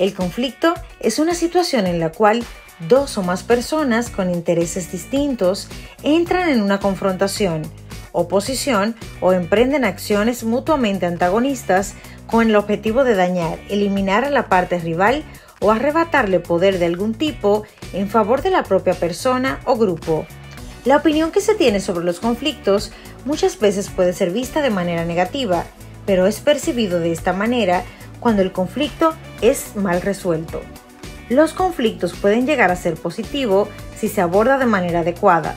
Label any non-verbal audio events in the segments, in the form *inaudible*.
El conflicto es una situación en la cual dos o más personas con intereses distintos entran en una confrontación, oposición o emprenden acciones mutuamente antagonistas con el objetivo de dañar, eliminar a la parte rival o arrebatarle poder de algún tipo en favor de la propia persona o grupo. La opinión que se tiene sobre los conflictos muchas veces puede ser vista de manera negativa, pero es percibido de esta manera cuando el conflicto es mal resuelto. Los conflictos pueden llegar a ser positivo si se aborda de manera adecuada.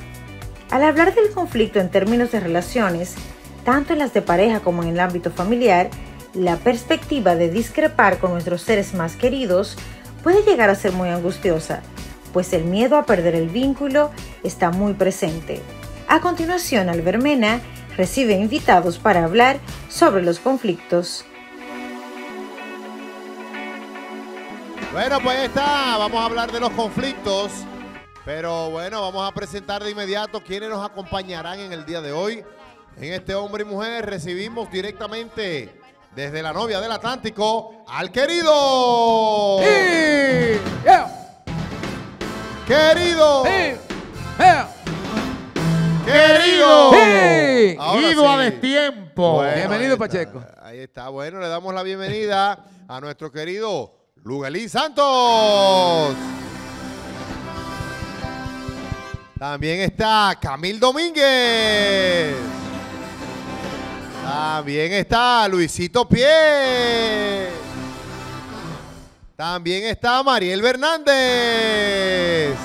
Al hablar del conflicto en términos de relaciones, tanto en las de pareja como en el ámbito familiar, la perspectiva de discrepar con nuestros seres más queridos puede llegar a ser muy angustiosa, pues el miedo a perder el vínculo está muy presente. A continuación, Albermena recibe invitados para hablar sobre los conflictos Bueno, pues ahí está. Vamos a hablar de los conflictos. Pero bueno, vamos a presentar de inmediato quienes nos acompañarán en el día de hoy. En este hombre y mujer recibimos directamente desde la novia del Atlántico al querido. Querido. Sí, Querido. Sí. Ido a destiempo. bienvenido, Pacheco. Ahí está. Bueno, le damos la bienvenida a nuestro querido Lugalín Santos. También está Camil Domínguez. También está Luisito Pie. También está Mariel Hernández.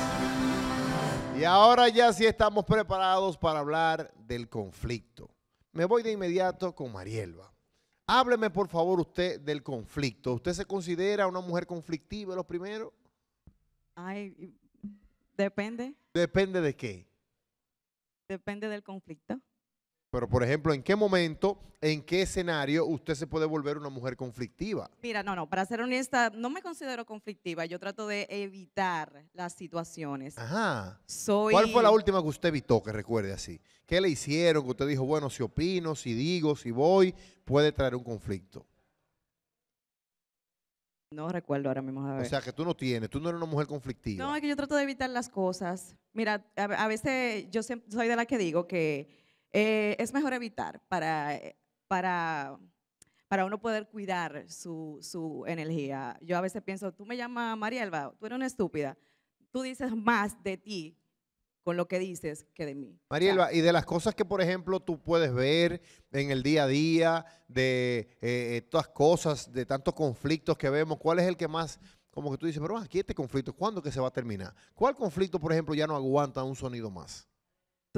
Y ahora ya sí estamos preparados para hablar del conflicto. Me voy de inmediato con Marielba. Hábleme, por favor, usted del conflicto. ¿Usted se considera una mujer conflictiva, lo primero? Ay, depende. ¿Depende de qué? Depende del conflicto. Pero, por ejemplo, ¿en qué momento, en qué escenario usted se puede volver una mujer conflictiva? Mira, no, no, para ser honesta, no me considero conflictiva. Yo trato de evitar las situaciones. Ajá. Soy... ¿Cuál fue la última que usted evitó, que recuerde así? ¿Qué le hicieron? Que usted dijo, bueno, si opino, si digo, si voy, puede traer un conflicto. No recuerdo ahora mismo. A ver. O sea, que tú no tienes, tú no eres una mujer conflictiva. No, es que yo trato de evitar las cosas. Mira, a, a veces yo soy de la que digo que eh, es mejor evitar para, eh, para, para uno poder cuidar su, su, energía. Yo a veces pienso, tú me llamas Elba, tú eres una estúpida. Tú dices más de ti con lo que dices que de mí. Marielba, y de las cosas que, por ejemplo, tú puedes ver en el día a día, de eh, eh, todas cosas, de tantos conflictos que vemos, ¿cuál es el que más como que tú dices, pero ah, aquí este conflicto, ¿cuándo que se va a terminar? ¿Cuál conflicto, por ejemplo, ya no aguanta un sonido más?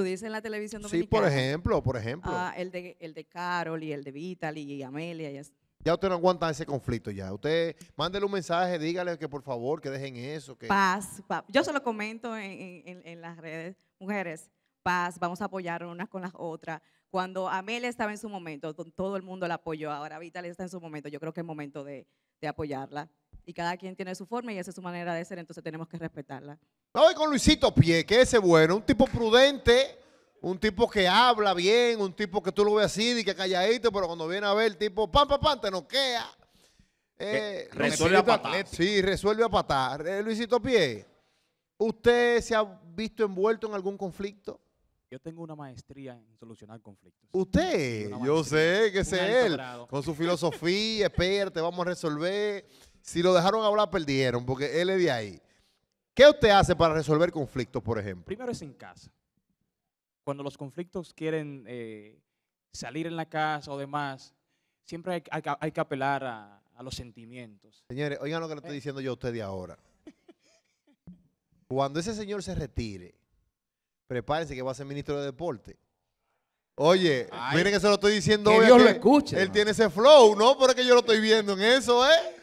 tú en la televisión dominicana. Sí, por ejemplo, por ejemplo. Ah, el, de, el de Carol y el de Vital y Amelia y Ya usted no aguanta ese conflicto ya. Usted mándele un mensaje, dígale que por favor, que dejen eso. Que... Paz, Yo se lo comento en, las redes. Mujeres, paz, vamos a apoyar unas con las otras. Cuando Amelia estaba en su momento, todo el mundo la apoyó. Ahora Vital está en su momento. Yo creo que es momento de, de apoyarla. Y cada quien tiene su forma y esa es su manera de ser, entonces tenemos que respetarla. Hoy ah, con Luisito Pie, que ese bueno, un tipo prudente, un tipo que habla bien, un tipo que tú lo ves así y que calladito, pero cuando viene a ver, el tipo, pam, pam, pam, te noquea. Eh, resuelve a patar. Sí, resuelve a patar. Eh, Luisito Pie, ¿usted se ha visto envuelto en algún conflicto? Yo tengo una maestría en solucionar conflictos. Usted, yo sé que es él, con su filosofía, espérate, vamos a resolver. Si lo dejaron hablar, perdieron, porque él es de ahí. ¿Qué usted hace para resolver conflictos, por ejemplo? Primero es en casa. Cuando los conflictos quieren eh, salir en la casa o demás, siempre hay, que apelar a, los sentimientos. Señores, oigan lo que le estoy eh. diciendo yo a de ahora. Cuando ese señor se retire, prepárense que va a ser ministro de deporte. Oye, miren que se lo estoy diciendo que hoy Dios lo escuche. Él tiene ese flow, ¿no? Porque yo lo estoy viendo en eso, ¿eh?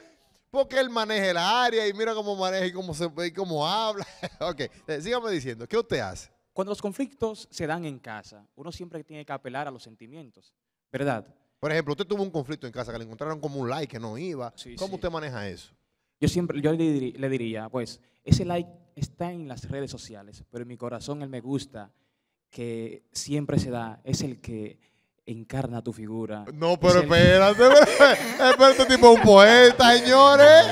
Porque él maneja el área y mira cómo maneja y cómo, se, y cómo habla. *laughs* ok, eh, sígame diciendo, ¿qué usted hace? Cuando los conflictos se dan en casa, uno siempre tiene que apelar a los sentimientos, ¿verdad? Por ejemplo, usted tuvo un conflicto en casa que le encontraron como un like que no iba. ¿Cómo usted maneja eso? Yo siempre yo le, diría, pues, ese like está en las redes sociales, pero en mi corazón el me gusta que siempre se da es el que encarna tu figura. No, pero espérate, *laughs* espérate, este tipo un poeta, señores.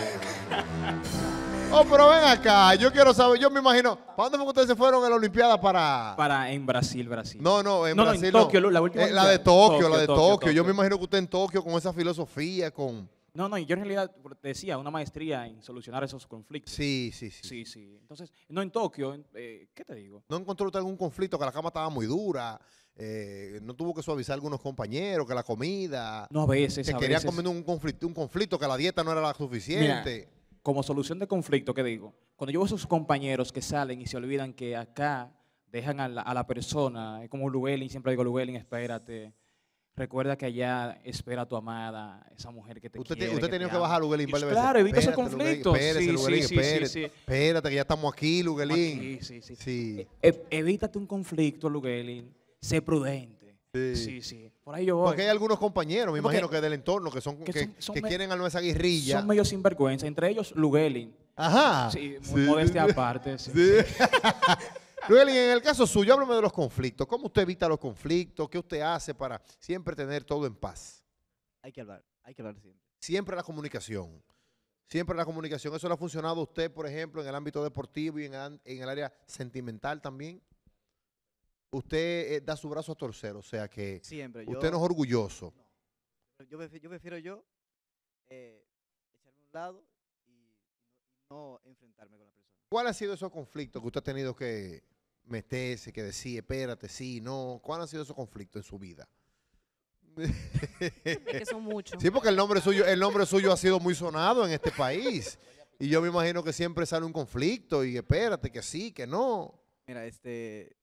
Oh, pero ven acá, yo quiero saber, yo me imagino, ¿Cuándo fue que ustedes se fueron a la Olimpiada para...? Para en Brasil, Brasil. No, no, en Brasil no. En Tokio, la última. Eh, la de Tokio, la de Tokio, Yo me imagino que usted en Tokio con esa filosofía, con... No, no, yo en realidad decía, una maestría en solucionar esos conflictos. Sí, sí, sí. Sí, sí. Entonces, no en Tokio, eh, ¿qué te digo? ¿No encontró usted algún conflicto que la cama estaba muy dura? Eh, no tuvo que suavizar algunos compañeros, que la comida. No, a veces. Que quería comer un conflicto, un conflicto, que la dieta no era la suficiente. como solución de conflicto, ¿qué digo? Cuando yo veo a esos compañeros que salen y se olvidan que acá dejan a la, a la persona, es como Luguelin siempre digo, Luguelin espérate. Recuerda que allá espera tu amada, esa mujer que te usted quiere. Usted tenía que bajar a Claro, evita ese conflicto espérate, sí, sí, sí, espérate, que ya estamos aquí, Luguelin sí sí, sí. E, e, evítate un conflicto, Luguelin sé prudente. Sí. sí, Por ahí yo voy. Porque hay algunos compañeros, me imagino que del entorno, que son que, que, quieren nuestra guirrilla. Son medio sinvergüenza. Entre ellos, Lugelin. Ajá. Sí, modestia *laughs* aparte. Sí. *laughs* en el caso suyo, háblame de los conflictos. ¿Cómo usted evita los conflictos? ¿Qué usted hace para siempre tener todo en paz? Hay que hablar, hay que hablar siempre. Siempre la comunicación. Siempre la comunicación. ¿Eso le ha funcionado a usted, por ejemplo, en el ámbito deportivo y en en el área sentimental también? usted eh, da su brazo a torcer, o sea que usted no es orgulloso. Yo, prefiero, yo, eh, echarme a un lado y no, enfrentarme con la persona. ¿Cuál ha sido esos conflictos que usted ha tenido que meterse, que decir, espérate, sí, no? ¿Cuál ha sido esos conflictos en su vida? que son muchos. *laughs* Sí, porque el nombre suyo, el nombre suyo ha sido muy sonado en este país. Y yo me imagino que siempre sale un conflicto y espérate, que sí, que no. Mira, este,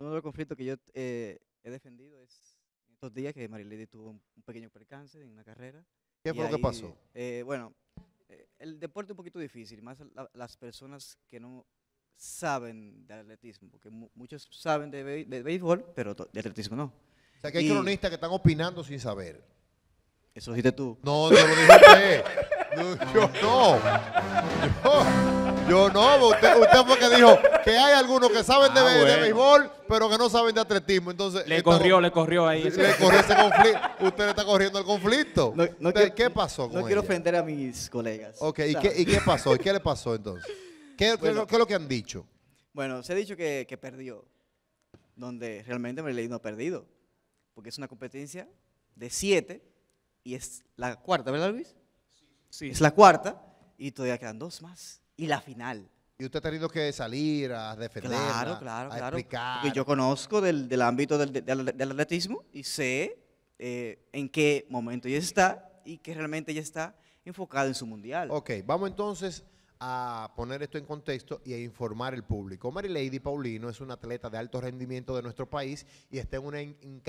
uno de los conflictos que yo eh, he defendido es en estos días que Marilady tuvo un, pequeño percance en una carrera. ¿Qué fue lo que pasó? Eh, bueno, eh, el deporte es un poquito difícil, más las personas que no saben de atletismo, porque muchos saben de, béisbol, pero de atletismo no. O sea, que hay cronistas que están opinando sin saber. Eso dijiste tú. No, no lo dije *laughs* yo no. Yo, no. Usted, usted, fue que dijo que hay algunos que saben de, ah, de, béisbol, pero que no saben de atletismo. Entonces, le corrió, le corrió ahí. Usted le está corriendo el conflicto. No, ¿Qué pasó? no quiero ofender a mis colegas. Ok, ¿y qué, *laughs* pasó? ¿Y qué le pasó entonces? ¿Qué, es lo que han dicho? Bueno, se ha dicho que, perdió, donde realmente leí no ha perdido, porque es una competencia de siete y es la cuarta, ¿verdad, Luis? Es la cuarta y todavía quedan dos más. Y la final. Y usted ha tenido que salir a defender. Claro, claro, a claro. yo conozco del, ámbito del, atletismo y sé eh, en qué momento ella está y que realmente ella está enfocada en su mundial. Ok, vamos entonces a poner esto en contexto y a informar al público. Mary Lady Paulino es una atleta de alto rendimiento de nuestro país y está en una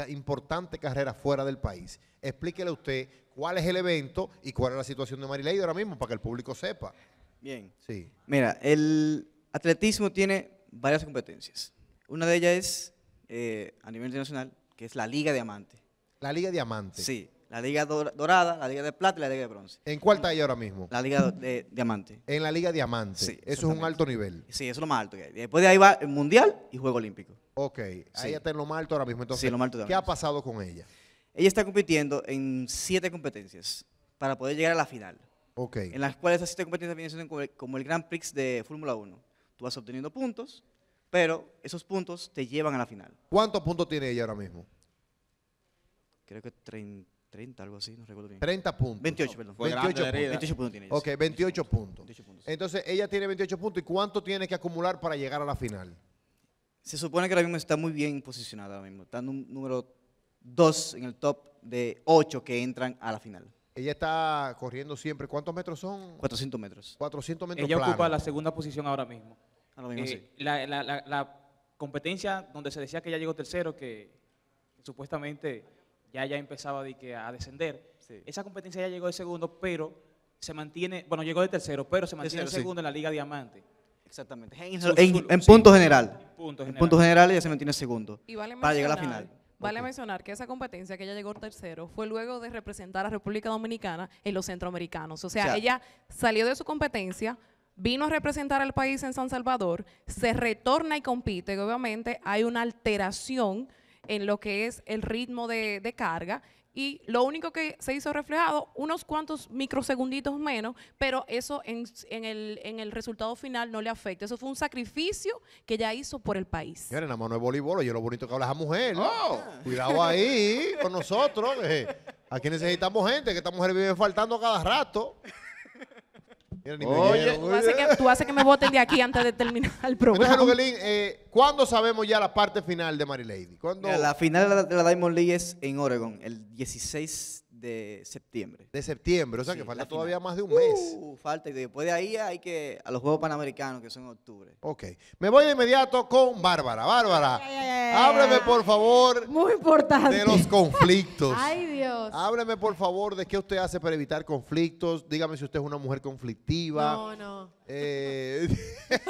importante carrera fuera del país. Explíquele a usted cuál es el evento y cuál es la situación de Mary Lady ahora mismo para que el público sepa. Bien. Sí. Mira, el atletismo tiene varias competencias. Una de ellas es eh, a nivel internacional, que es la Liga Diamante. La Liga Diamante. Sí la Liga Dorada, la Liga de Plata y la Liga de Bronce. ¿En cuál está ella ahora mismo? La Liga de, Diamante. En la Liga Diamante. Sí, eso es un alto nivel. Sí, eso es lo más alto. Después de ahí va el Mundial y Juego Olímpico. Ok, ahí está en lo más alto ahora mismo. sí, lo más alto ¿qué ha pasado con ella? Ella está compitiendo en siete competencias para poder llegar a la final. Ok. En las cuales esas siete competencias vienen siendo como el, como el Grand Prix de Fórmula 1. Tú vas obteniendo puntos, pero esos puntos te llevan a la final. ¿Cuántos puntos tiene ella ahora mismo? Creo que 30. 30, algo así, no recuerdo bien. 30 puntos. 28, perdón. puntos. 28 puntos 28, puntos. Entonces, ella tiene 28 puntos. ¿Y cuánto tiene que acumular para llegar a la final? Se supone que ahora mismo está muy bien posicionada ahora mismo. Está en número 2 en el top de 8 que entran a la final. Ella está corriendo siempre. ¿Cuántos metros son? 400 metros. 400 metros. Ella ocupa la segunda posición ahora mismo. Eh, la, la, la, la competencia donde se decía que ella llegó tercero, que supuestamente ya ya empezaba de que a descender. Esa competencia ya llegó de segundo, pero se mantiene, bueno, llegó de tercero, pero se mantiene segundo en la Liga Diamante. Exactamente. En, punto general. En punto general. ya se mantiene segundo. Y para llegar a la final. Vale mencionar que esa competencia que ella llegó tercero fue luego de representar a República Dominicana en los centroamericanos. O sea, o sea ella salió de su competencia, vino a representar al país en San Salvador, se retorna y compite, obviamente hay una alteración en lo que es el ritmo de, carga y lo único que se hizo reflejado, unos cuantos microsegunditos menos, pero eso en, en, el, en el resultado final no le afecta. Eso fue un sacrificio que ya hizo por el país. Mira, nada más no es voleibol, oye lo bonito que habla esa mujer. Oh. Cuidado ahí con nosotros. Aquí necesitamos gente, que esta mujer vive faltando cada rato tú, haces que, me voten de aquí antes de terminar el *laughs* programa. Entonces, eh, ¿cuándo sabemos ya la parte final de Lady? ¿Cuándo? la final de la, de la Diamond League es en Oregon, el 16 de septiembre. De septiembre, o sea que falta todavía más de un mes. Uh, falta, y después de ahí hay que a los Juegos Panamericanos, que son en octubre. Ok, me voy de inmediato con Bárbara. Bárbara, ábreme por favor. Muy importante. De los conflictos. *laughs* Ay, Dios. Hábleme por favor de qué usted hace para evitar conflictos. Dígame si usted es una mujer conflictiva. No, no. Eh, *laughs*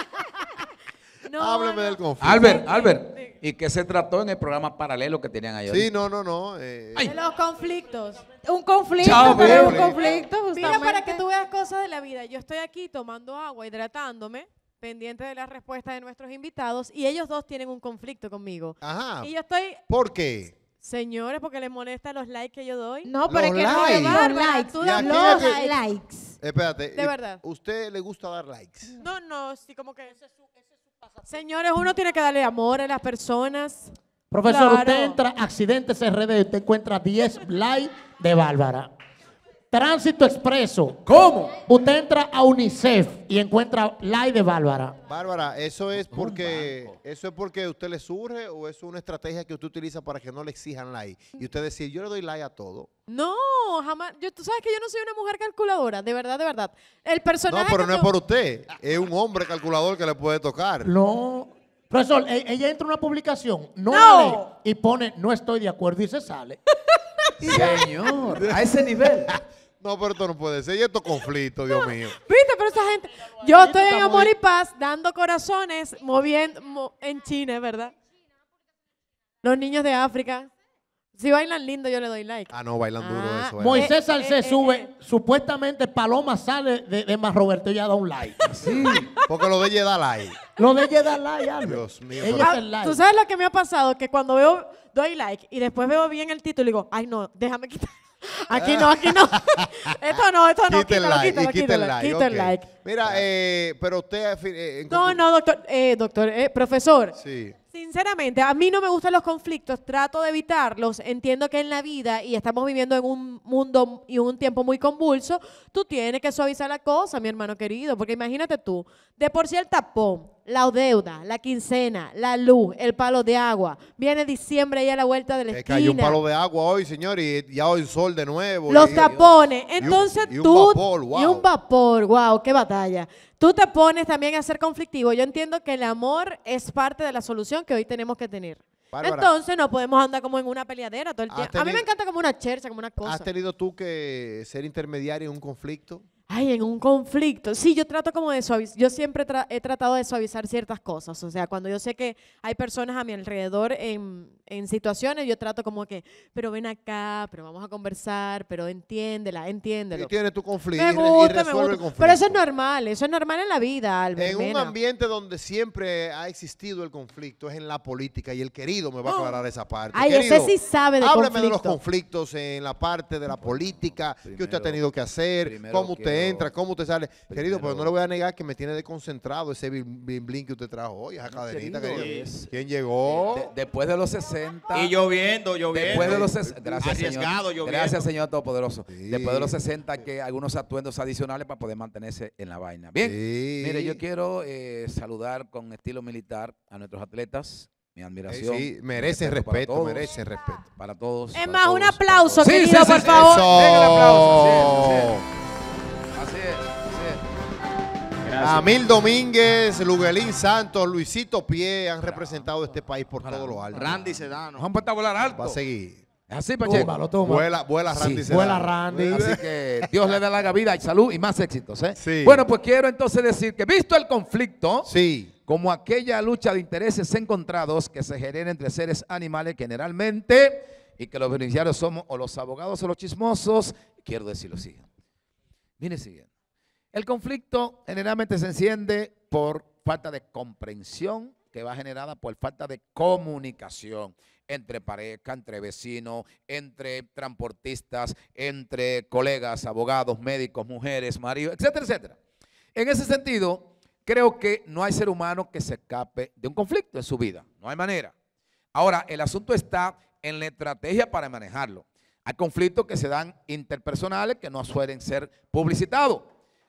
*laughs* Háblame del conflicto. Albert, Albert. ¿Y qué se trató en el programa paralelo que tenían ahí? Sí, no, no, no. Eh. los conflictos. Un conflicto, Chao, pero un conflicto justamente. Mira, para que tú veas cosas de la vida. Yo estoy aquí tomando agua, hidratándome, pendiente de las respuestas de nuestros invitados, y ellos dos tienen un conflicto conmigo. Ajá. Y yo estoy... ¿Por qué? Señores, porque les molesta los likes que yo doy. No, pero es que no le likes. Tú los likes. Espérate. De eh, verdad. ¿Usted le gusta dar likes? No, no, sí, como que... eso es su, Señores, uno tiene que darle amor a las personas. Profesor, usted entra accidente CRD, usted encuentra 10 likes de Bárbara. Tránsito expreso. ¿Cómo? Usted entra a UNICEF y encuentra la de Bárbara. Bárbara, eso es porque eso es porque usted le surge o es una estrategia que usted utiliza para que no le exijan like. Y usted decir, yo le doy like a todo. No, jamás. tú sabes que yo no soy una mujer calculadora, de verdad, de verdad. El personaje No, pero no es por usted. Es un hombre calculador que le puede tocar. No. Profesor, e-, ella entra a una publicación, no, y pone no estoy de acuerdo y se sale. *laughs* Señor, a ese nivel. *laughs* No, pero esto no puede ser. Y es conflicto, Dios mío. *laughs* Viste, pero esa gente. Yo estoy en amor y paz, dando corazones, moviendo en China, ¿verdad? Los niños de África. Si bailan lindo, yo le doy like. Ah, no, bailan duro ah, eso. ¿eh? Moisés eh, eh, Salcé sube, supuestamente Paloma sale de, de Más Roberto y ya da un like. *laughs* Sí, porque lo de ella da like. Lo de ella da like, Dios mío. Ah, Tú sabes lo que me ha pasado, que cuando veo, doy like y después veo bien el título y digo, ay no, déjame quitar. Aquí no, aquí no. *laughs* esto no, esto no. Quita el like. Quítalo, quítalo, quítalo, like. Mira, eh, pero usted. Eh, no, no, doctor. Eh, doctor, profesor. Sí. Sinceramente, a mí no me gustan los conflictos, trato de evitarlos. Entiendo que en la vida, y estamos viviendo en un mundo y un tiempo muy convulso, tú tienes que suavizar la cosa, mi hermano querido, porque imagínate tú, de por sí el tapón, la deuda, la quincena, la luz, el palo de agua, viene diciembre y a la vuelta del la esquina. Cayó un palo de agua hoy, señor, y ya hoy sol de nuevo. Los tapones, entonces tú... Y un vapor, wow. Y un vapor, wow, qué batalla. Tú te pones también a ser conflictivo. Yo entiendo que el amor es parte de la solución que hoy tenemos que tener. Entonces no podemos andar como en una peleadera todo el tiempo. a mí me encanta como una chercha, como una cosa. ¿Has tenido tú que ser intermediario en un conflicto? ay, en un conflicto. Sí, yo trato como de suavizar, yo siempre he tratado de suavizar ciertas cosas, o sea, cuando yo sé que hay personas a mi alrededor en, situaciones, yo trato como que, pero ven acá, pero vamos a conversar, pero entiéndela, entiéndelo. Y tiene tu conflicto y el conflicto. Pero eso es normal, eso es normal en la vida, Albert, En un ambiente donde siempre ha existido el conflicto, es en la política, y el querido me va a oh. aclarar esa parte. Ay, ese sí sabe de hábleme de los conflictos en la parte de la política, que usted ha tenido que hacer, cómo usted entra, cómo te sale. Querido, pero no le voy a negar que me tiene desconcentrado ese bling que usted trajo hoy, esa cadenita ¿Quién llegó? después de los 60. Y lloviendo, lloviendo. Después de los 60. Gracias, señor. Gracias, señor Todopoderoso. Después de los 60, que algunos atuendos adicionales para poder mantenerse en la vaina. Bien. Mire, yo quiero eh, saludar con estilo militar a nuestros atletas mi admiración. Sí, merece respeto, merece respeto. Para todos. Es más, un aplauso, sí, por favor. aplauso. Emil Domínguez, Luguelín Santos, Luisito Pie han representado este país por todos los altos. Randy Sedano. Han puesto a volar alto. Va a seguir. así, Pacheco. Vuela, vuela Randy Vuela Randy. Así que *laughs* Dios le da larga vida y salud y más éxitos. ¿eh? Bueno, pues quiero entonces decir que visto el conflicto, sí. como aquella lucha de intereses encontrados que se genera entre seres animales generalmente y que los beneficiarios somos o los abogados o los chismosos, quiero decirlo así. siguiente. Mire siguiente. El conflicto generalmente se enciende por falta de comprensión que va generada por falta de comunicación entre pareja, entre vecinos, entre transportistas, entre colegas, abogados, médicos, mujeres, maridos, etcétera, etcétera. En ese sentido, creo que no hay ser humano que se escape de un conflicto en su vida. No hay manera. Ahora, el asunto está en la estrategia para manejarlo. Hay conflictos que se dan interpersonales que no suelen ser publicitados.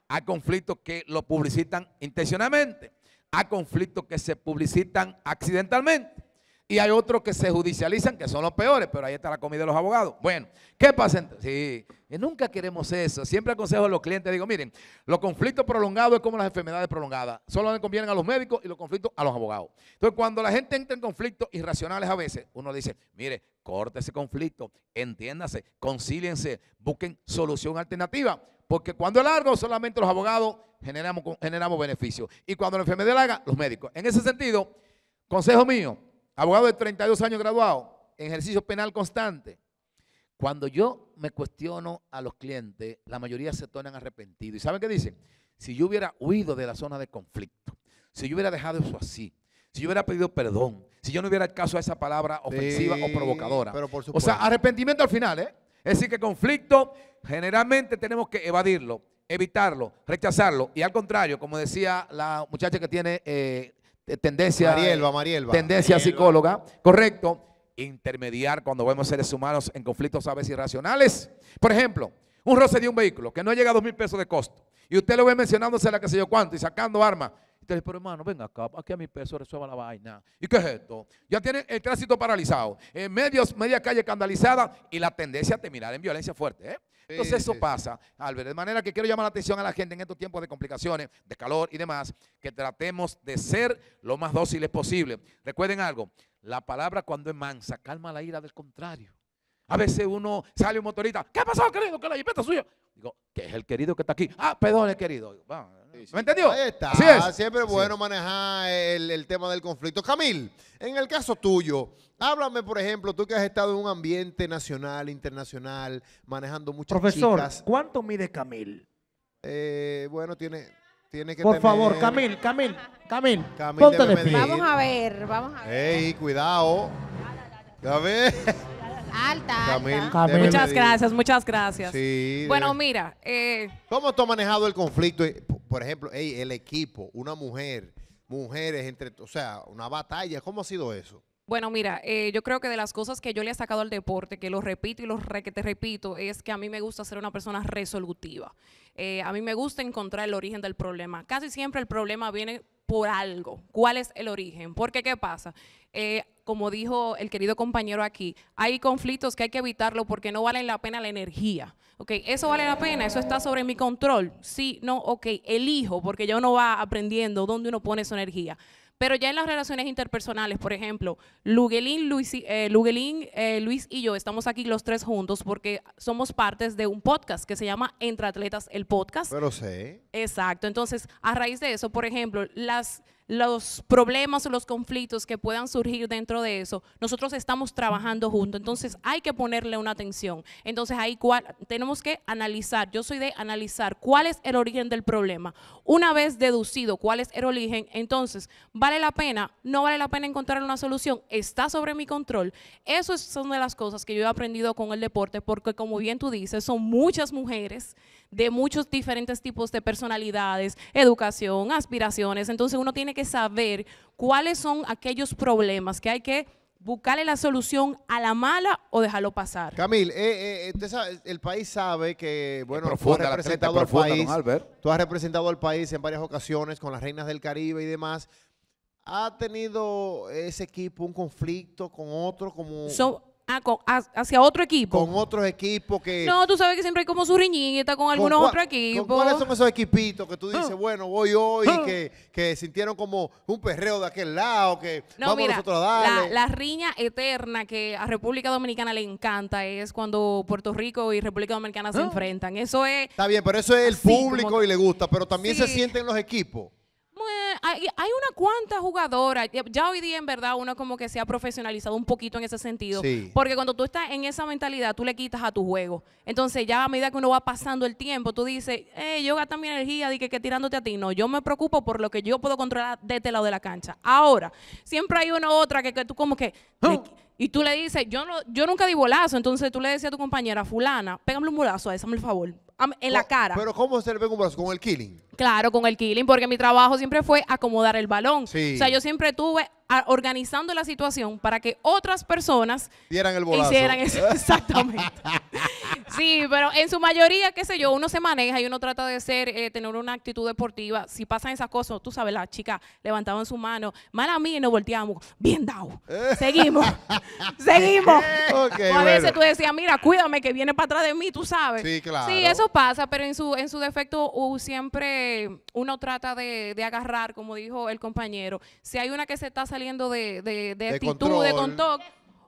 Hay conflictos que lo publicitan intencionalmente. Hay conflictos que se publicitan accidentalmente. Y hay otros que se judicializan, que son los peores, pero ahí está la comida de los abogados. Bueno, ¿qué pasa Sí, eh, nunca queremos eso. Siempre aconsejo a los clientes, digo, miren, los conflictos prolongados es como las enfermedades prolongadas. Solo le convienen a los médicos y los conflictos a los abogados. Entonces, cuando la gente entra en conflictos irracionales a veces, uno dice, mire, corte ese conflicto, entiéndase, concíliense, busquen solución alternativa. Porque cuando es largo, solamente los abogados generamos, generamos beneficios. Y cuando la enfermedad larga, los médicos. En ese sentido, consejo mío, abogado de 32 años graduado, en ejercicio penal constante. Cuando yo me cuestiono a los clientes, la mayoría se tornan arrepentidos. ¿Y saben qué dicen? Si yo hubiera huido de la zona de conflicto, si yo hubiera dejado eso así, si yo hubiera pedido perdón, si yo no hubiera caso a esa palabra ofensiva o provocadora. o sea, arrepentimiento al final, ¿eh? Es decir, que conflicto generalmente tenemos que evadirlo, evitarlo, rechazarlo. Y al contrario, como decía la muchacha que tiene eh, tendencia, tendencia psicóloga, correcto, intermediar cuando vemos seres humanos en conflictos a veces irracionales. Por ejemplo, un roce de un vehículo que no llega a dos mil pesos de costo. Y usted lo ve mencionándose la que sé yo cuánto y sacando armas pero hermano, venga acá, aquí a mi peso resuelva la vaina. ¿Y qué es esto? Ya tiene el tránsito paralizado, en media calle escandalizada y la tendencia a terminar en violencia fuerte. ¿eh? Entonces eso pasa, Albert. De manera que quiero llamar la atención a la gente en estos tiempos de complicaciones, de calor y demás, que tratemos de ser lo más dóciles posible. Recuerden algo, la palabra cuando es mansa calma la ira del contrario. A veces uno sale un motorista, ¿qué ha pasado querido? Que la jipeta suya. Digo, que es el querido que está aquí. Ah, perdón, el querido. ¿Me entendió? Ahí está. es. Siempre es bueno manejar el, tema del conflicto. Camil, en el caso tuyo, háblame, por ejemplo, tú que has estado en un ambiente nacional, internacional, manejando muchas Profesor, ¿cuánto mide Camil? Eh, bueno, tiene... Tiene que Por favor, Camil, Camil, Camil, Camil ponte de Vamos a ver, vamos a ver. Ey, cuidado. Ah, a ver. Alta, Muchas gracias, muchas gracias. Sí, bueno, mira. Eh, ¿Cómo tú has manejado el conflicto? Por ejemplo, el equipo, una mujer, mujeres entre, o sea, una batalla. ¿Cómo ha sido eso? Bueno, mira, eh, yo creo que de las cosas que yo le he sacado al deporte, que lo repito y lo que te repito, es que a mí me gusta ser una persona resolutiva. Eh, a mí me gusta encontrar el origen del problema. Casi siempre el problema viene por algo. ¿Cuál es el origen? Porque, ¿qué pasa? Eh, como dijo el querido compañero aquí, hay conflictos que hay que evitarlo porque no valen la pena la energía. Ok, eso vale la pena, eso está sobre mi control. Sí, no, ok, elijo porque yo no va aprendiendo dónde uno pone su energía. Pero ya en las relaciones interpersonales, por ejemplo, Luguelín, eh, eh, Luis, y yo estamos aquí los tres juntos porque somos partes de un podcast que se llama Entre Atletas el Podcast. Pero sé. Exacto. Entonces, a raíz de eso, por ejemplo, las los problemas o los conflictos que puedan surgir dentro de eso, nosotros estamos trabajando juntos, entonces hay que ponerle una atención. Entonces ahí tenemos que analizar, yo soy de analizar cuál es el origen del problema. Una vez deducido cuál es el origen, entonces, ¿vale la pena? ¿No vale la pena encontrar una solución? ¿Está sobre mi control? Eso son de las cosas que yo he aprendido con el deporte, porque como bien tú dices, son muchas mujeres de muchos diferentes tipos de personalidades, educación, aspiraciones, entonces uno tiene que saber cuáles son aquellos problemas que hay que buscarle la solución a la mala o dejarlo pasar. Camil, eh, eh, eh, el país sabe que, bueno, tú has representado al país. en varias ocasiones con las reinas del Caribe y demás. ¿Ha tenido ese equipo un conflicto con otro? Como... Ah, hacia otro equipo. Con otros equipos que. No, tú sabes que siempre hay como su riñita con algunos otros equipos. ¿Cuáles son esos equipitos que tú dices, ah. bueno, voy hoy, ah. que, que, sintieron como un perreo de aquel lado, que vamos nosotros a darle? La, la, riña eterna que a República Dominicana le encanta es cuando Puerto Rico y República Dominicana se ah. enfrentan. Eso es. Está bien, pero eso es el público y le gusta, pero también se sienten los equipos hay, una cuanta jugadora, ya hoy día en verdad uno como que se ha profesionalizado un poquito en ese sentido, porque cuando tú estás en esa mentalidad, tú le quitas a tu juego. Entonces ya a medida que uno va pasando el tiempo, tú dices, eh, yo gasto mi energía, di que, tirándote a ti, no, yo me preocupo por lo que yo puedo controlar de este lado de la cancha. Ahora, siempre hay una otra que, que tú como que... ¡Oh! y tú le dices, yo no, yo nunca di bolazo, entonces tú le decías a tu compañera, fulana, pégame un bolazo a el favor en la cara. Pero ¿cómo se le ven un brazo? ¿Con el killing? Claro, con el killing, porque mi trabajo siempre fue acomodar el balón. O sea, yo siempre tuve organizando la situación para que otras personas Hicieran eso. *laughs* Exactamente. sí, pero en su mayoría, qué sé yo, uno se maneja y uno trata de ser, eh, tener una actitud deportiva. Si pasan esas cosas, tú sabes, la chica levantaba en su mano, mala mía, y nos volteamos, bien dado. *laughs* Seguimos, seguimos. *laughs* a veces tú decías, mira, cuídame que viene para atrás de mí, tú sabes. Sí, claro. Sí, eso pasa, pero en su, en su defecto uh, siempre uno trata de, de agarrar, como dijo el compañero. Si hay una que se está saliendo de, de, de actitud, de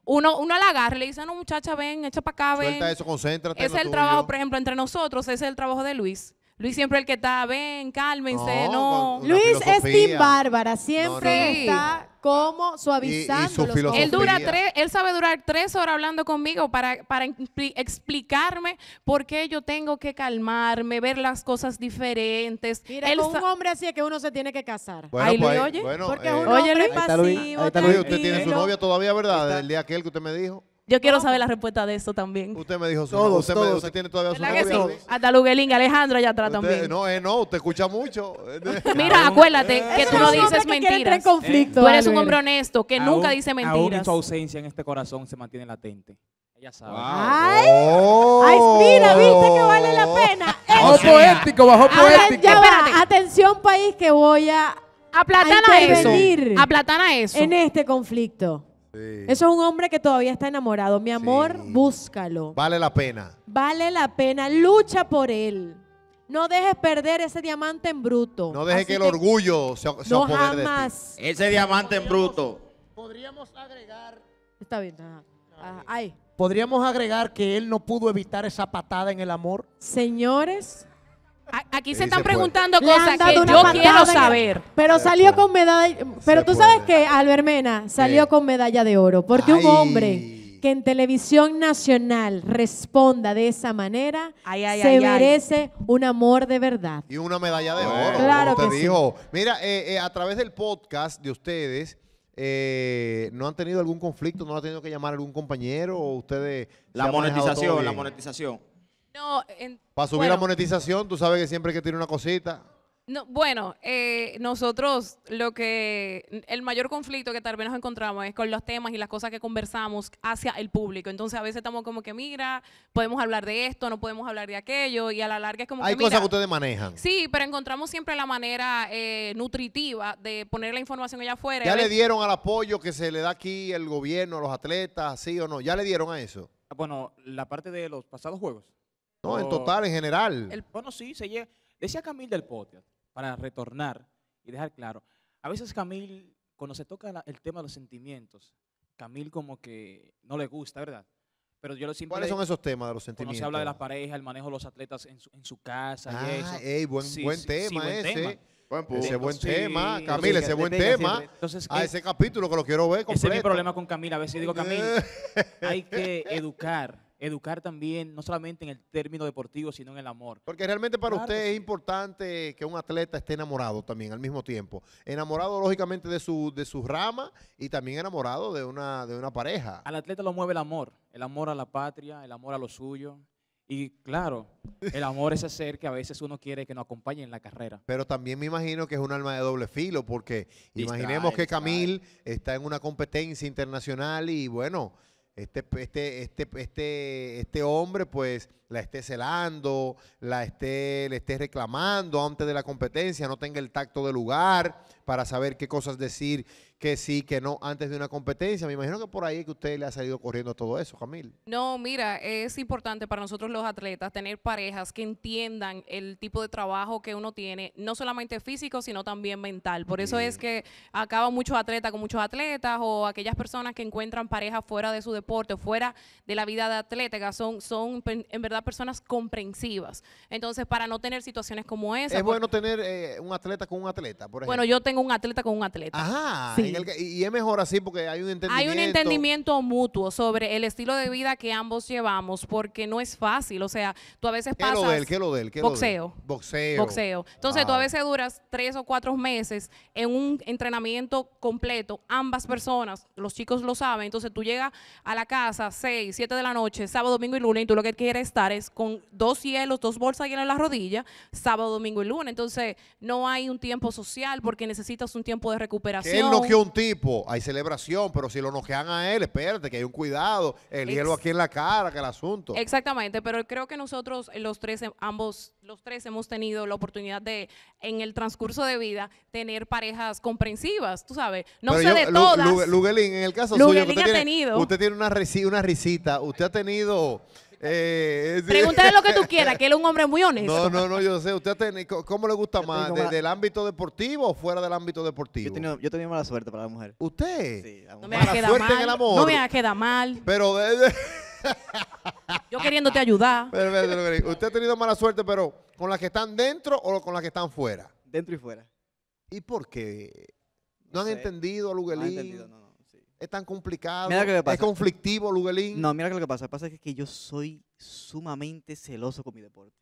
uno, uno la agarra y le dice, no muchacha, ven, echa para acá, ven. es el trabajo, por ejemplo, entre nosotros, ese es el trabajo de Luis. Luis siempre el que está, ven, cálmense, no. Luis es Tim Bárbara, siempre está como suavizando. Y, él dura tres, él sabe durar tres horas hablando conmigo para, para explicarme por qué yo tengo que calmarme, ver las cosas diferentes. Mira, él con un hombre así que uno se tiene que casar. Bueno, pues, eh, ahí, oye, porque uno es pasivo. usted tiene su novia todavía, ¿verdad? el día aquel que usted me dijo. Yo quiero saber la respuesta de eso también. Usted me dijo su todos, Usted, todos. Me, usted tiene todavía su ¿Verdad sí? Hasta Alejandro allá atrás también. No, eh, no, usted escucha mucho. *laughs* Mira, acuérdate eh, que tú no dices mentiras. conflicto. Tú eres un hombre honesto que nunca dice mentiras. y su ausencia en este corazón se mantiene latente. Ella sabe. Ay, oh. ay, mira, viste que vale la pena. Bajo poético, bajo poético. Atención, país, que voy a Aplatana eso. Aplatana eso. en este conflicto. Eso es un hombre que todavía está enamorado. Mi amor, búscalo. Vale la pena. Vale la pena. Lucha por él. No dejes perder ese diamante en bruto. No dejes que, el orgullo se, se no De Ese diamante en bruto. Podríamos agregar. Está bien. Podríamos agregar que él no pudo evitar esa patada en el amor. Señores, Aquí se están preguntando cosas que yo quiero saber. Pero salió con medalla. Pero tú sabes que Albermena salió con medalla de oro. Porque un hombre que en televisión nacional responda de esa manera se merece un amor de verdad. Y una medalla de oro. Claro que dijo. Mira, eh, eh, a través del podcast de ustedes. Eh, ¿No han tenido algún conflicto? ¿No han tenido que llamar a algún compañero? ¿O ustedes... La monetización, la monetización. Para subir la monetización, tú sabes que siempre hay que tiene una cosita. No, bueno, eh, nosotros lo que el mayor conflicto que tal vez nos encontramos es con los temas y las cosas que conversamos hacia el público. Entonces a veces estamos como que mira, podemos hablar de esto, no podemos hablar de aquello y a la larga es como Hay cosas que ustedes manejan. Sí, pero encontramos siempre la manera eh, nutritiva de poner la información allá afuera. ¿Ya le dieron al apoyo que se le da aquí el gobierno, a los atletas, sí o no? ¿Ya le dieron a eso? Bueno, la parte de los pasados juegos. No, en total, en general. El, bueno, sí, se llega. Decía Camil del podcast, para retornar y dejar claro. A veces Camil, cuando se toca el tema de los sentimientos, Camil como que no le gusta, ¿verdad? Pero yo lo siempre ¿Cuáles son esos temas de los sentimientos? Cuando se habla de las parejas el manejo de los atletas en su, casa ah, Ey, buen, tema ese. Buen ese buen tema, Camil, ese buen tema. Entonces, a ese capítulo que lo quiero ver completo. Ese es mi problema con Camila. A veces digo, Camil, hay que educar educar también, no solamente en el término deportivo, sino en el amor. Porque realmente para usted es importante que un atleta esté enamorado también al mismo tiempo. Enamorado, lógicamente, de su, de su rama y también enamorado de una, de una pareja. Al atleta lo mueve el amor, el amor a la patria, el amor a lo suyo. Y claro, el amor es hacer que a veces uno quiere que nos acompañe en la carrera. Pero también me imagino que es un alma de doble filo, porque imaginemos que Camil está en una competencia internacional y bueno, este, este, este, este, este hombre pues la esté celando, la esté, le esté reclamando antes de la competencia, no tenga el tacto de lugar para saber qué cosas decir que sí, que no, antes de una competencia. Me imagino que por ahí que usted le ha salido corriendo todo eso, Camil. No, mira, es importante para nosotros los atletas tener parejas que entiendan el tipo de trabajo que uno tiene, no solamente físico, sino también mental. Por eso es que acaba muchos atletas con muchos atletas o aquellas personas que encuentran parejas fuera de su deporte, fuera de la vida de atlética, son, son en verdad personas comprensivas. Entonces, para no tener situaciones como esa. Es pues bueno tener eh, un atleta con un atleta, por ejemplo. Bueno, yo tengo un atleta con un atleta. Ajá y es mejor así porque hay un entendimiento. Hay un entendimiento mutuo sobre el estilo de vida que ambos llevamos porque no es fácil. O sea, tú a veces pasas... ¿Qué lo del? ¿Qué lo del? boxeo. boxeo. Boxeo. Entonces tú a veces duras tres o cuatro meses en un entrenamiento completo. Ambas personas, los chicos lo saben. Entonces tú llegas a la casa seis, siete de la noche, sábado, domingo y lunes y tú lo que quieres estar es con dos cielos dos bolsas de en la rodilla, sábado, domingo y lunes. Entonces no hay un tiempo social porque necesitas un tiempo de recuperación. lo que un tipo, hay celebración, pero si lo noquean a él, espérate, que hay un cuidado, el hielo aquí en la cara, que el asunto. Exactamente, pero creo que nosotros eh, los tres, eh, ambos, los tres hemos tenido la oportunidad de, en el transcurso de vida, tener parejas comprensivas, tú sabes. No sé de todas. Luguelín, en el caso suyo, usted, ha tiene, tenido. usted tiene una, una risita, usted ha tenido... Eh, Pregúntale lo que tú *laughs* quieras, que él es un hombre muy honesto. No, no, no, yo sé. ¿Usted cómo le gusta más? ¿desde ¿Del ámbito deportivo o fuera del ámbito deportivo? Yo he tenido, mala suerte para la mujer. ¿Usted? No me mala suerte mal, No me ha mal. Pero... *laughs* yo queriéndote ayudar. Pero, usted ha tenido mala suerte, pero ¿con las que están dentro o con las que están fuera? Dentro y fuera. ¿Y por qué? ¿No, han entendido a Luguelín? No han entendido, no es tan complicado, es conflictivo, Luguelín. No, mira lo que pasa. Lo que pasa es que yo soy sumamente celoso con mi deporte.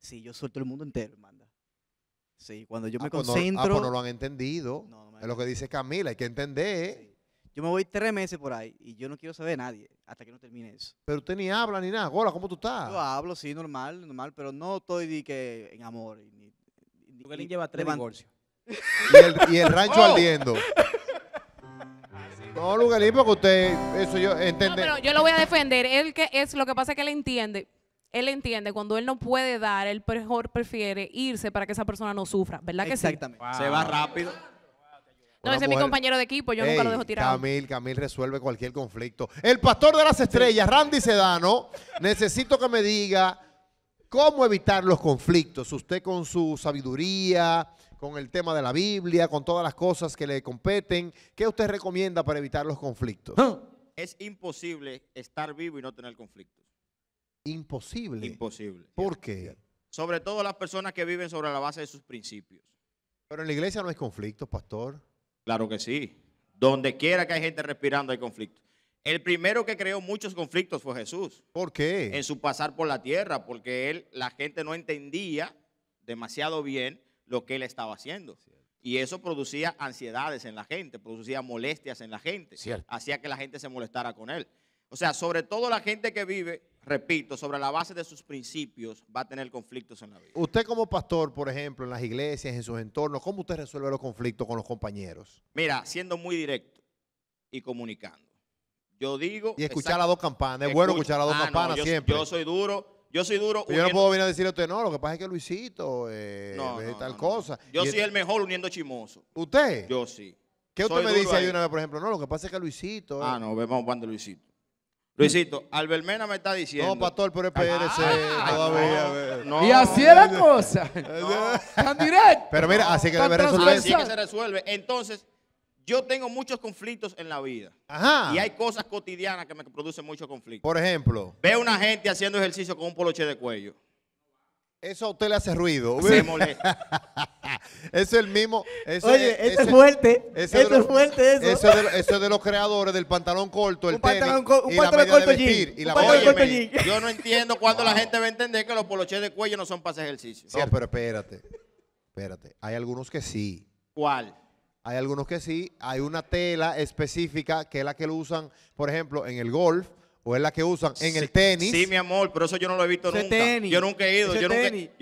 Sí, yo suelto el mundo entero, manda. Sí, cuando yo ah, me pues ah, concentro. No, pues no lo han entendido. es lo que dice Camila, hay que entender. Yo me voy tres meses por ahí y yo no quiero saber de nadie hasta que no termine eso. Pero usted ni habla ni nada. Hola, ¿cómo tú estás? Yo hablo, sí, normal, normal, pero no estoy de que en amor. Ni, lleva tres divorcios. Y el, rancho *laughs* ¡Oh! ardiendo. No, Lugarín, porque usted, eso yo entiendo. No, yo lo voy a defender. Él que es, lo que pasa es que él entiende. Él entiende, cuando él no puede dar, él mejor prefiere irse para que esa persona no sufra, ¿verdad que sí? Exactamente. Se va rápido. No, ese es mi compañero de equipo, yo nunca lo dejo tirar. Camil, Camil resuelve cualquier conflicto. El pastor de las estrellas, Randy Sedano, necesito que me diga cómo evitar los conflictos. Usted con su sabiduría, con el tema de la Biblia, con todas las cosas que le competen. ¿Qué usted recomienda para evitar los conflictos? Es imposible estar vivo y no tener conflictos. Imposible. Imposible. ¿Por qué? Sobre todo las personas que viven sobre la base de sus principios. Pero en la iglesia no hay conflictos, pastor. Claro que sí. Donde quiera que hay gente respirando hay conflictos. El primero que creó muchos conflictos fue Jesús. ¿Por qué? En su pasar por la tierra, porque él, la gente no entendía demasiado bien lo que él estaba haciendo. Y eso producía ansiedades en la gente, producía molestias en la gente, hacía que la gente se molestara con él. O sea, sobre todo la gente que vive, repito, sobre la base de sus principios, va a tener conflictos en la vida. Usted como pastor, por ejemplo, en las iglesias, en sus entornos, ¿cómo usted resuelve los conflictos con los compañeros? Mira, siendo muy directo y comunicando. Yo digo... Y escuchar las dos campanas, es bueno escuchar las dos ah, campanas siempre. Yo soy duro yo soy duro. Yo no puedo venir a decirle a usted, no, lo que pasa es que Luisito, eh, tal cosa. Yo soy el... mejor uniendo chimoso. ¿Usted? Yo sí. ¿Qué usted me dice ahí una vez, por ejemplo? No, lo que pasa es que Luisito. Eh". Ah, no, vamos cuando Luisito. Luisito, Albermena me está diciendo. No, pastor, pero espérese. PNC todavía. No, y así es la cosa. Tan directo. Pero mira, así que debe resolverse. Así se resuelve. Entonces, yo tengo muchos conflictos en la vida. Ajá. Y hay cosas cotidianas que me producen muchos conflictos. Por ejemplo. Veo una gente haciendo ejercicio con un poloche de cuello. Eso a usted le hace ruido. Se molesta. *laughs* es el mismo. Oye, esto es fuerte. Eso, es fuerte. Eso. Eso, es de los creadores del pantalón corto, el pantalón, un pantalón corto y pantalón Yo no entiendo cuándo la gente va a entender que los poloches de cuello no son para hacer ejercicio. No, pero espérate. Espérate. Hay algunos que sí. ¿Cuál? Hay algunos que sí. Hay una tela específica que es la que lo usan, por ejemplo, en el golf o es la que usan en el tenis. Sí, mi amor, pero eso yo no lo he visto nunca. yo nunca he ido, yo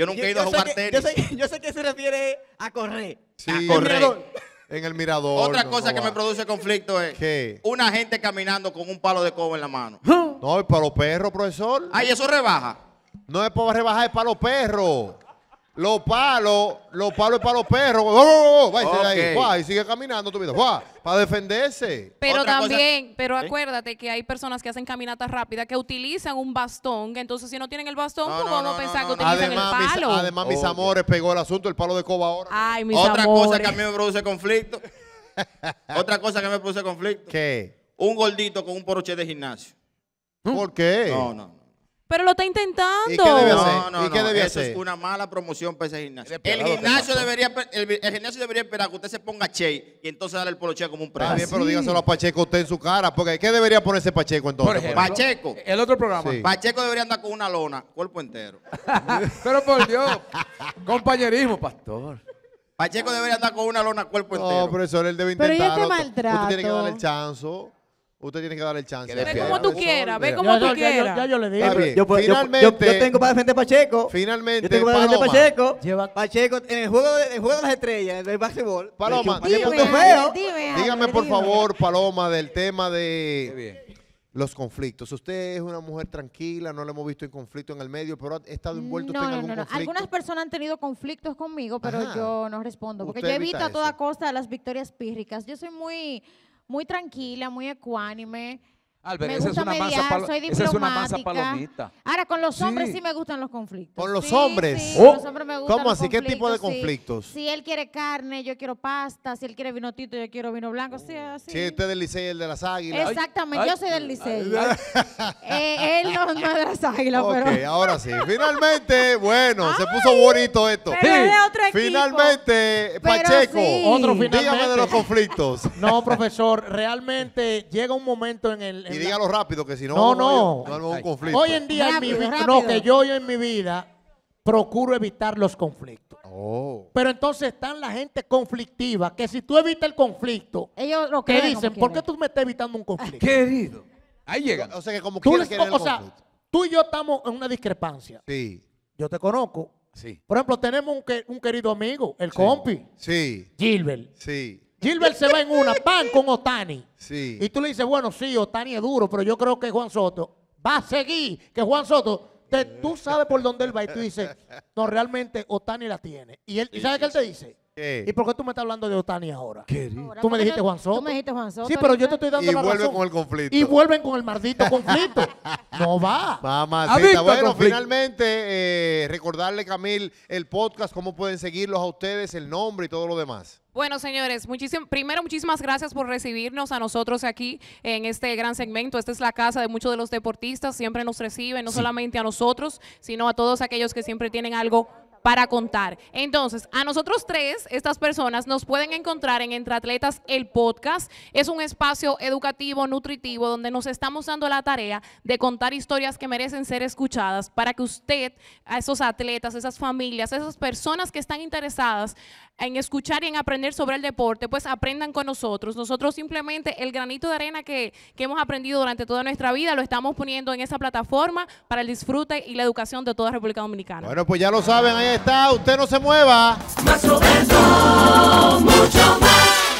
nunca, he ido a jugar tenis. Yo sé, que se refiere a correr. Sí, a correr. En el mirador. Otra cosa que me produce conflicto es una gente caminando con un palo de cobre en la mano. No, es para los perros, profesor. Ay, eso rebaja. No es para rebajar, es para los perros. Los palos, los palos es para los perros. ¡Oh, oh, oh! oh. Ahí. y sigue caminando tu vida. ¡Va, para defenderse. Pero también, pero acuérdate que hay personas que hacen caminatas rápidas que utilizan un bastón. entonces, si no tienen el bastón, ¿cómo no, pensar que utilizan el palo? además, mis amores, pegó el asunto el palo de coba ahora. Ay, mis Otra cosa que a mí me produce conflicto. *laughs* Otra cosa que me produce conflicto. ¿Qué? Un gordito con un poroche de gimnasio. ¿Por qué? No, no. Pero lo está intentando. ¿Y qué hacer? No, no, no, eso es una mala promoción para ese gimnasio. El gimnasio, debería, el, gimnasio debería esperar que usted se ponga Che y entonces darle el Che como un premio. bien, pero ah, dígaselo a Pacheco usted en su cara. Porque ¿qué debería ponerse Pacheco entonces? Pacheco. El otro programa. Sí. Pacheco debería andar con una lona, cuerpo entero. *laughs* pero por Dios, compañerismo, pastor. Pacheco debería andar con una lona, cuerpo entero. No, profesor, él debe este intentarlo. Pero este maltrato. Usted tiene que darle el chanzo usted tiene que dar el chance. ve como tú quieras, ve como tú quieras. Ya, yo le digo. Yo, yo, tengo para defender Pacheco. Finalmente, yo tengo para defender Pacheco. Lleva... Pacheco en el juego de, el juego de las estrellas, del básquetbol. Paloma, dime, dígame por favor, Paloma, del tema de los conflictos. Usted es una mujer tranquila, no la hemos visto en conflicto en el medio, pero ha estado envuelto en no, algún no, no. Algunas personas han tenido conflictos conmigo, pero yo no respondo, porque yo evito a toda costa las victorias pírricas. Yo soy muy muy tranquila, muy ecuánime, Albert, me gusta mediar, soy diplomática. Esa es una masa palomita. Ahora, con los hombres sí, me gustan los conflictos. ¿Con los hombres? con oh. los hombres me gustan ¿Cómo así? ¿Qué tipo de conflictos? Si él quiere carne, yo quiero pasta. Si él quiere vino yo quiero vino blanco. Sí, oh. así. Sí, usted es del y el de las águilas. Exactamente, yo soy del Liceo. *laughs* Eh, él no, no, es de las águilas, okay, Ok, ahora sí. Finalmente, bueno, se puso bonito esto. de Finalmente, Pacheco, otro finalmente. dígame de los conflictos. *laughs* no, profesor, realmente llega un momento en el y dígalo rápido, que si no, no, no. un conflicto. Hoy en día, mi, no, que yo, en mi vida procuro evitar los conflictos. Oh. Pero entonces están la gente conflictiva, que si tú evitas el conflicto, ellos lo que dicen, ¿por qué tú me estás evitando un conflicto? Querido, ahí llega. O sea, que como tú, tú y yo estamos en una discrepancia. Sí. Yo te conozco. Sí. Por ejemplo, tenemos un, un querido amigo, el compi. Sí. Gilbert. Sí. Gilbert se va en una, pan con Otani. Sí. Y tú le dices, bueno, sí, Otani es duro, pero yo creo que Juan Soto va a seguir, que Juan Soto, tú sabes por dónde él va y tú dices, no, realmente Otani la tiene. Y ¿y ¿sabes qué él te dice? ¿Qué? ¿Y por qué tú me estás hablando de Otani ahora? ¿Qué? Tú me dijiste Juan Soto. me dijiste Juan Soto. Sí, pero yo te estoy dando la razón. Y vuelven con el conflicto. Y vuelven con el maldito *laughs* conflicto. no va. Mamacita. Bueno, finalmente, eh, recordarle, Camil, el podcast, cómo pueden seguirlos a ustedes, el nombre y todo lo demás. Bueno, señores, muchísimo. primero muchísimas gracias por recibirnos a nosotros aquí en este gran segmento. Esta es la casa de muchos de los deportistas, siempre nos reciben, no solamente a nosotros, sino a todos aquellos que siempre tienen algo para contar. Entonces, a nosotros tres, estas personas, nos pueden encontrar en Entre Atletas el podcast. Es un espacio educativo, nutritivo, donde nos estamos dando la tarea de contar historias que merecen ser escuchadas para que usted, a esos atletas, esas familias, esas personas que están interesadas en escuchar y en aprender sobre el deporte, pues aprendan con nosotros. Nosotros simplemente el granito de arena que, hemos aprendido durante toda nuestra vida lo estamos poniendo en esa plataforma para el disfrute y la educación de toda República Dominicana. Bueno, pues ya lo saben, ahí está, usted no se mueva. Más Roberto, mucho más.